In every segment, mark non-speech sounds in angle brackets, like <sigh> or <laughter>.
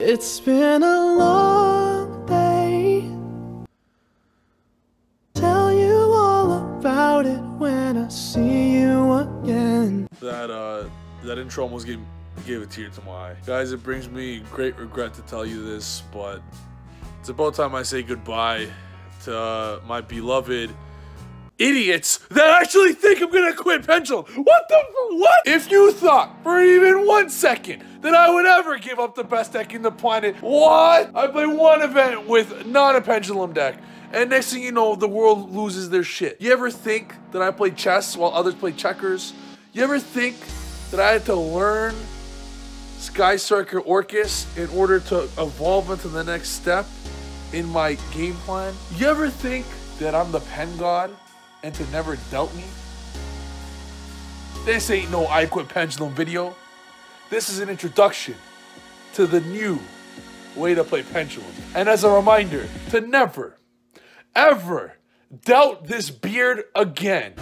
It's been a long day Tell you all about it when I see you again That, uh, that intro almost gave, gave a tear to my eye. Guys, it brings me great regret to tell you this, but it's about time I say goodbye to uh, my beloved idiots that actually think I'm gonna quit Pendulum. What the what? If you thought for even one second that I would ever give up the best deck in the planet, what? I play one event with not a Pendulum deck. And next thing you know, the world loses their shit. You ever think that I play chess while others play checkers? You ever think that I had to learn Sky Circuit Orcus in order to evolve into the next step in my game plan? You ever think that I'm the pen god and to never doubt me? This ain't no I Quit Pendulum video. This is an introduction to the new way to play pendulum. And as a reminder, to never, ever doubt this beard again.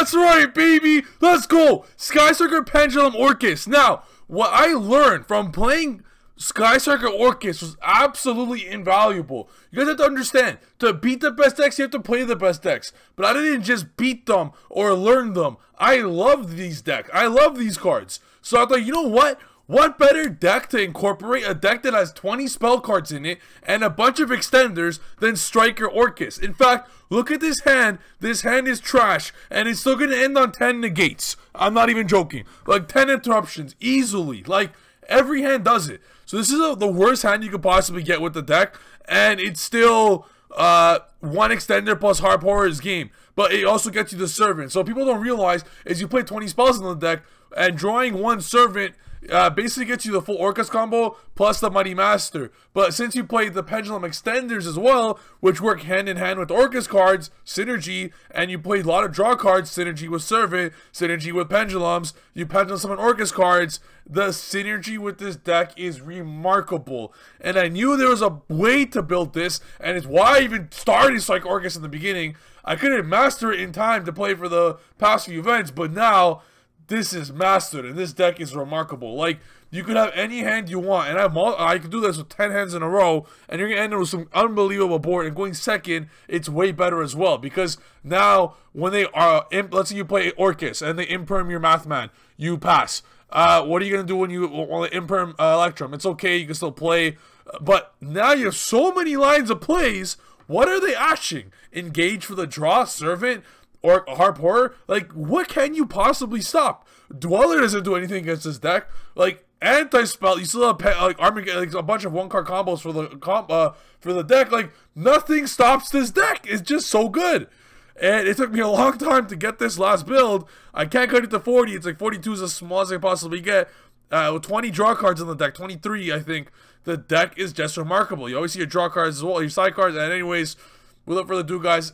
That's right, baby. Let's go. Sky Sucker Pendulum Orcus. Now, what I learned from playing Sky Sucker Orcus was absolutely invaluable. You guys have to understand, to beat the best decks, you have to play the best decks. But I didn't just beat them or learn them. I love these decks. I love these cards. So I thought, you know what? What better deck to incorporate a deck that has 20 spell cards in it and a bunch of extenders than Striker Orcus? In fact, look at this hand. This hand is trash, and it's still going to end on 10 negates. I'm not even joking. Like, 10 interruptions, easily. Like, every hand does it. So this is a, the worst hand you could possibly get with the deck, and it's still uh, one extender plus hard Horror's is game. But it also gets you the servant. So people don't realize is you play 20 spells in the deck, and drawing one servant – uh, basically gets you the full Orcas combo plus the Mighty Master. But since you play the Pendulum Extenders as well, which work hand in hand with Orcas cards, Synergy, and you play a lot of draw cards, Synergy with Servant, Synergy with Pendulums, you Pendulum Summon Orcas cards, the synergy with this deck is remarkable. And I knew there was a way to build this, and it's why I even started Strike Orcas in the beginning. I couldn't master it in time to play for the past few events, but now this is mastered and this deck is remarkable. Like you could have any hand you want, and I'm I could do this with ten hands in a row, and you're gonna end up with some unbelievable board. And going second, it's way better as well because now when they are let's say you play Orcus and they imperm your Mathman, you pass. Uh, what are you gonna do when you want to imperm uh, Electrum? It's okay, you can still play, uh, but now you have so many lines of plays. What are they ashing? Engage for the draw, servant or Harp Horror, like what can you possibly stop? Dweller doesn't do anything against this deck. Like anti spell, you still have like Armageddon, like a bunch of one card combos for the comp uh, for the deck. Like nothing stops this deck. It's just so good. And it took me a long <laughs> time to get this last build. I can't cut it to 40. It's like 42 is the smallest I can possibly get. Uh, 20 draw cards in the deck, 23 I think. The deck is just remarkable. You always see your draw cards as well, your side cards. And anyways, without further ado, guys,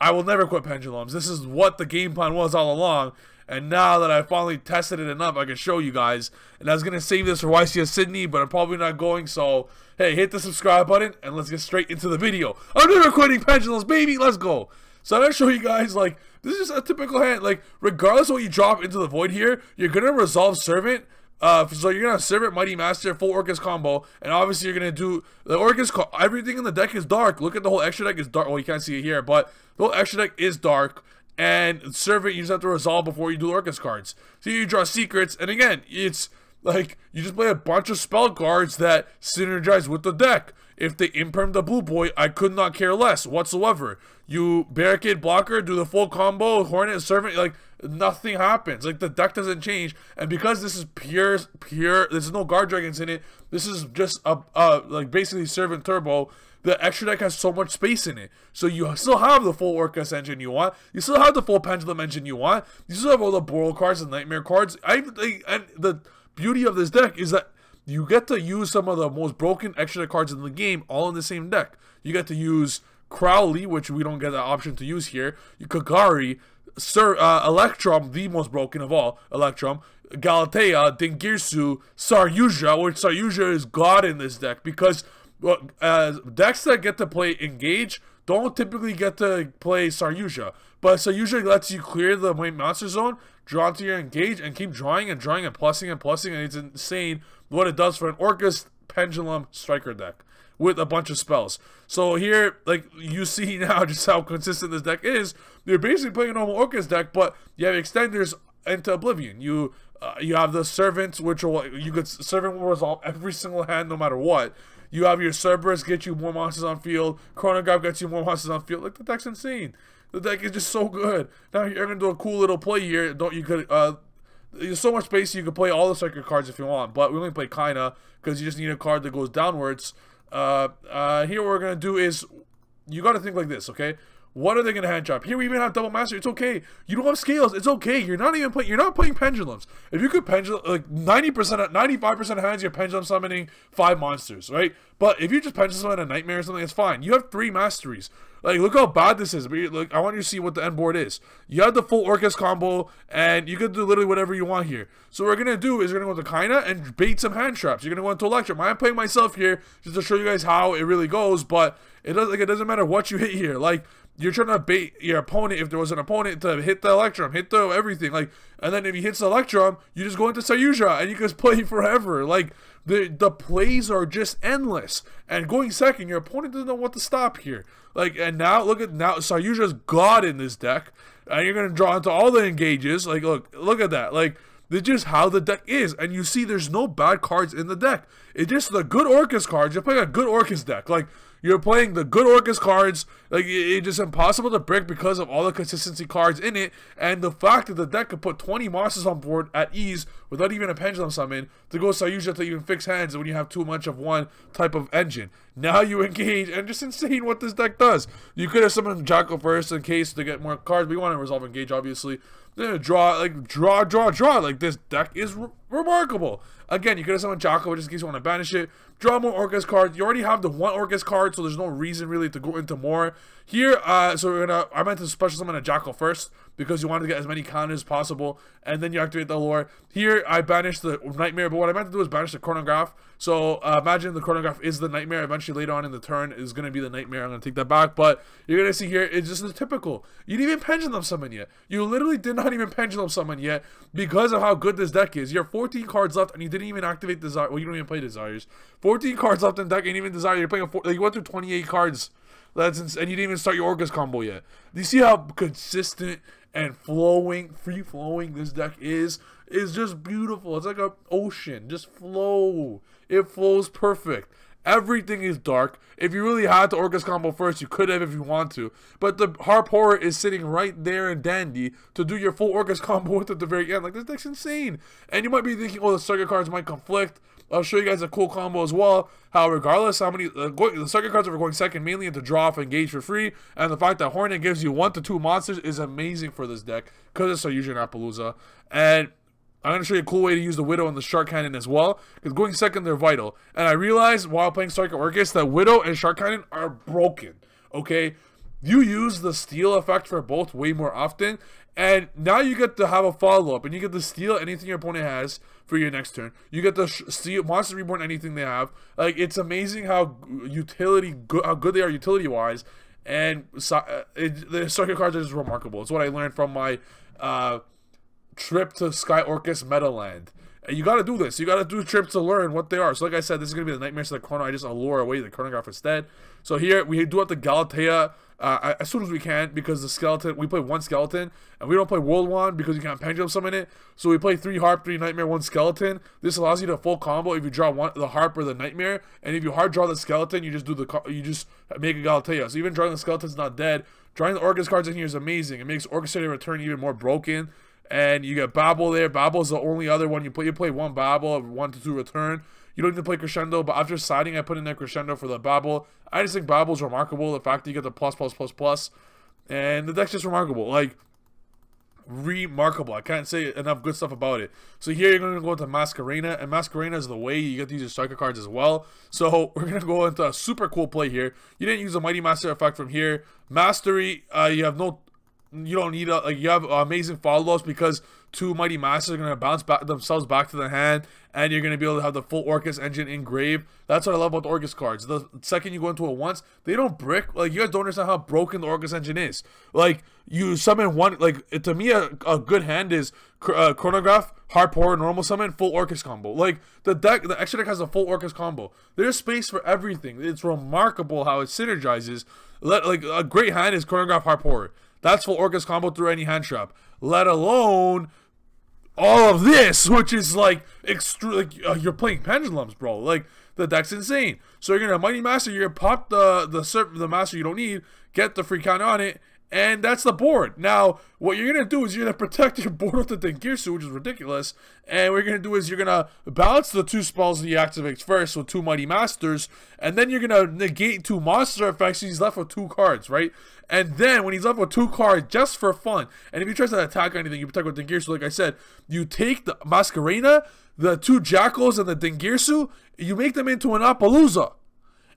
I will never quit pendulums. This is what the game plan was all along. And now that I finally tested it enough, I can show you guys. And I was going to save this for YCS Sydney, but I'm probably not going. So, hey, hit the subscribe button and let's get straight into the video. I'm never quitting pendulums, baby. Let's go. So I'm going to show you guys, like, this is a typical hand. Like, regardless of what you drop into the void here, you're going to resolve servant. Uh, so you're gonna serve it Mighty Master full Orcus combo, and obviously you're gonna do the Orcus. everything in the deck is dark. Look at the whole extra deck is dark. Well, you can't see it here, but the whole extra deck is dark. And serve it. You just have to resolve before you do Orcus cards. So you draw secrets, and again, it's like you just play a bunch of spell cards that synergize with the deck. If they imperm the blue boy, I could not care less whatsoever. You barricade blocker, do the full combo, hornet servant, like nothing happens. Like the deck doesn't change. And because this is pure, pure, there's no guard dragons in it. This is just a, a like basically servant turbo. The extra deck has so much space in it. So you still have the full Orcus engine you want. You still have the full Pendulum engine you want. You still have all the Boral cards and Nightmare cards. I, I and the beauty of this deck is that you get to use some of the most broken extra cards in the game all in the same deck. You get to use Crowley, which we don't get the option to use here, Kagari, Sir uh, Electrum, the most broken of all, Electrum, Galatea, Dingirsu, Saryuja, which Saryuja is god in this deck because well, uh, decks that get to play Engage don't typically get to play Saryusha, but Saryusha lets you clear the main monster zone, draw to your engage, and keep drawing and drawing and plussing and plussing, and it's insane what it does for an Orcus Pendulum Striker deck with a bunch of spells. So here, like, you see <laughs> now just how consistent this deck is. You're basically playing a normal Orcus deck, but you have extenders into Oblivion. You uh, you have the servants, which will you could servant will resolve every single hand no matter what. You have your Cerberus get you more monsters on field. Chronograph gets you more monsters on field. Like the deck's insane. The deck is just so good. Now you're gonna do a cool little play here. Don't you could uh there's so much space you can play all the circuit cards if you want, but we only play kinda because you just need a card that goes downwards. Uh, uh, here what we're gonna do is you got to think like this, okay? What are they gonna hand drop? Here we even have double master. It's okay. You don't have scales. It's okay. You're not even playing. You're not playing pendulums. If you could pendulum like ninety percent, ninety five percent hands, you're pendulum summoning five monsters, right? But if you just pendulum summon a nightmare or something, it's fine. You have three masteries. Like look how bad this is. But look, I want you to see what the end board is. You have the full Orcus combo, and you can do literally whatever you want here. So what we're gonna do is we're gonna go to Kaina and bait some hand traps. You're gonna go into Electrum. I'm playing myself here just to show you guys how it really goes, but it does like it doesn't matter what you hit here. Like you're trying to bait your opponent if there was an opponent to hit the electrum, hit the everything, like, and then if he hits the electrum, you just go into Sayusha and you can <laughs> play forever. Like the the plays are just endless. And going second, your opponent doesn't know what to stop here. Like and now look at now Sayusha's god in this deck, and you're gonna draw into all the engages. Like look look at that like. This just how the deck is. And you see there's no bad cards in the deck. It's just the good Orcus cards. You're playing a good Orcus deck. Like, you're playing the good Orcus cards. Like it's just impossible to break because of all the consistency cards in it, and the fact that the deck could put 20 monsters on board at ease without even a pendulum summon to go Sayuja to even fix hands when you have too much of one type of engine. Now you engage, and just insane what this deck does. You could have summoned Jocko first in case to get more cards. We want to resolve engage, obviously. Then draw, like draw, draw, draw. Like this deck is re remarkable. Again, you could have summoned Jocko just in case you want to banish it. Draw more Orcas cards. You already have the one Orcas card, so there's no reason really to go into more. Here, uh, so we're gonna. I meant to special summon a Jocko first because you want to get as many con as possible, and then you activate the lore. Here, I banished the Nightmare, but what I meant to do is banish the Chronograph. So uh, imagine the Chronograph is the Nightmare. Eventually, later on in the turn, is going to be the Nightmare. I'm going to take that back, but you're going to see here, it's just the typical. You didn't even Pendulum Summon yet. You literally did not even Pendulum Summon yet because of how good this deck is. You have 14 cards left, and you didn't even activate Desire. Well, you don't even play Desires. 14 cards left in deck, and even Desire. You're playing a four like, you went through 28 cards. That's and you didn't even start your Orcas combo yet. Do you see how consistent and flowing, free flowing this deck is, is just beautiful. It's like an ocean, just flow. It flows perfect. Everything is dark. If you really had to Orcus combo first, you could have if you want to. But the Harp Horror is sitting right there in Dandy to do your full Orcus <laughs> combo with at the very end. Like, this deck's insane. And you might be thinking, oh, the circuit cards might conflict. I'll show you guys a cool combo as well. How regardless how many the circuit cards are going second mainly into draw off engage for free, and the fact that Hornet gives you one to two monsters is amazing for this deck because it's so usually an Appaloosa. And I'm going to show you a cool way to use the Widow and the Shark Cannon as well, because going second, they're vital. And I realized while playing Circuit Orcus that Widow and Shark Cannon are broken, okay? You use the Steel effect for both way more often, and now you get to have a follow up, and you get to steal anything your opponent has for your next turn. You get to steal Monster Reborn anything they have. Like it's amazing how utility good, how good they are utility wise, and so, uh, it, the circuit cards are just remarkable. It's what I learned from my uh, trip to Sky Orcus Meadowland you got to do this. You got to do trips to learn what they are. So, like I said, this is going to be the Nightmares of the Chrono. I just allure away the Chronograph instead. So, here we do have the Galatea uh, as soon as we can because the skeleton, we play one skeleton and we don't play World one because you can't pendulum summon it. So, we play three Harp, three Nightmare, one Skeleton. This allows you to full combo if you draw one the Harp or the Nightmare. And if you hard draw the skeleton, you just do the you just make a Galatea. So, even drawing the skeleton's not dead. Drawing the Orcus cards in here is amazing. It makes Orchestrated Return even more broken and you get Babel there. Babel's the only other one you play. You play one Babel, one to two return. You don't need to play crescendo, but after siding, I put in there crescendo for the Babel. I just think is remarkable. The fact that you get the plus, plus, plus, plus, and the deck's just remarkable. Like, remarkable. I can't say enough good stuff about it. So here you're going to go into Masquerina, and Masquerina is the way you get to use striker cards as well. So <laughs> we're going to go into a super cool play here. You didn't use a Mighty Master effect from here. Mastery, uh, you have no you don't need a, like you have amazing follow-ups because two mighty masters are going to bounce back themselves back to the hand and you're going to be able to have the full orcus engine engraved that's what i love about the orcus cards the second you go into it once they don't brick like you guys don't understand how broken the orcus engine is like you summon one like to me a, a good hand is uh, chronograph hardcore normal summon full orcus combo like the deck the extra deck has a full orcus combo there's space for everything it's remarkable how it synergizes Let, like a great hand is chronograph hardcore that's full Orcus combo through any hand trap. Let alone all of this, which is like extra. Like uh, you're playing pendulums, bro. Like the deck's insane. So you're gonna mighty master. You're gonna pop the the the master you don't need. Get the free count on it, and that's the board. Now, what you're going to do is you're going <laughs> to protect your board with the Dengirsu, which is ridiculous, and what you're going to do is you're going to balance the two spells that he activates first with two Mighty Masters, and then you're going to negate two monster effects, he's left with two cards, right? And then when he's left with two cards, just for fun, and if he tries to attack anything, you protect with Dengirsu, like I said, you take the Masquerina, the two Jackals, and the Dengirsu, you make them into an Appaloosa.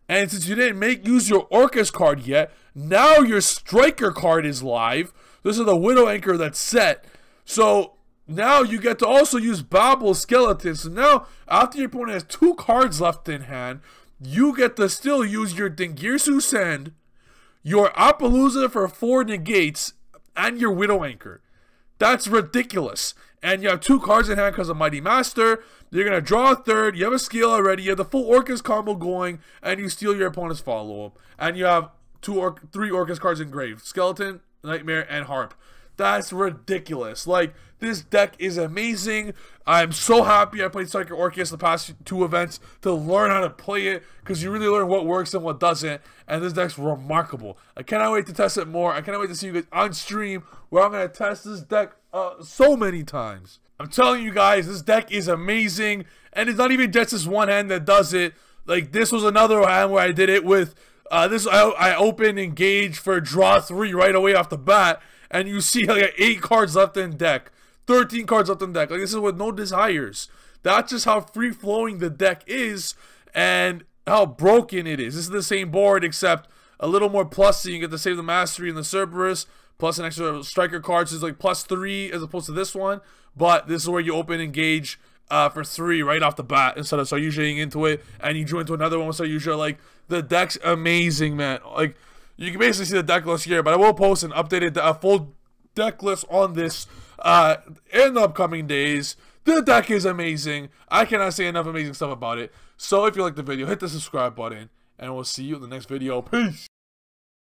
And since you didn't make use your Orcus card yet, now your Striker card is live. This is the Widow Anchor that's set. So now you get to also use Babel Skeleton. So now, after your opponent has two cards left in hand, you get to still use your Dingirsu Send, your Appaloosa for four negates, and your Widow Anchor. That's ridiculous. And you have two cards in hand because of Mighty Master. You're going to draw a third. You have a skill already. You have the full Orcus combo going. And you steal your opponent's follow-up. And you have two or three Orcus cards engraved. Skeleton, Nightmare, and Harp. That's ridiculous. Like, this deck is amazing. I'm so happy I played Psychic Orcus the past two events to learn how to play it because you really learn what works and what doesn't. And this deck's remarkable. I cannot wait to test it more. I cannot wait to see you guys on stream where I'm going to test this deck uh, so many times. I'm telling you guys, this deck is amazing. And it's not even just this one hand that does it. Like, this was another hand where I did it with... Uh, this I, I opened engage for draw three right away off the bat and you see like eight cards left in deck, 13 cards left in deck. Like this is with no desires. That's just how free flowing the deck is and how broken it is. This is the same board except a little more plus you get to save the mastery and the Cerberus, plus an extra striker card, so it's like plus three as opposed to this one. But this is where you open engage uh, for three right off the bat instead of start usually into it and you join to another one. So usually like the deck's amazing, man. Like you can basically see the deck list here, but I will post an updated, a full deck list on this uh, in the upcoming days. The deck is amazing. I cannot say enough amazing stuff about it. So if you like the video, hit the subscribe button, and we'll see you in the next video. Peace!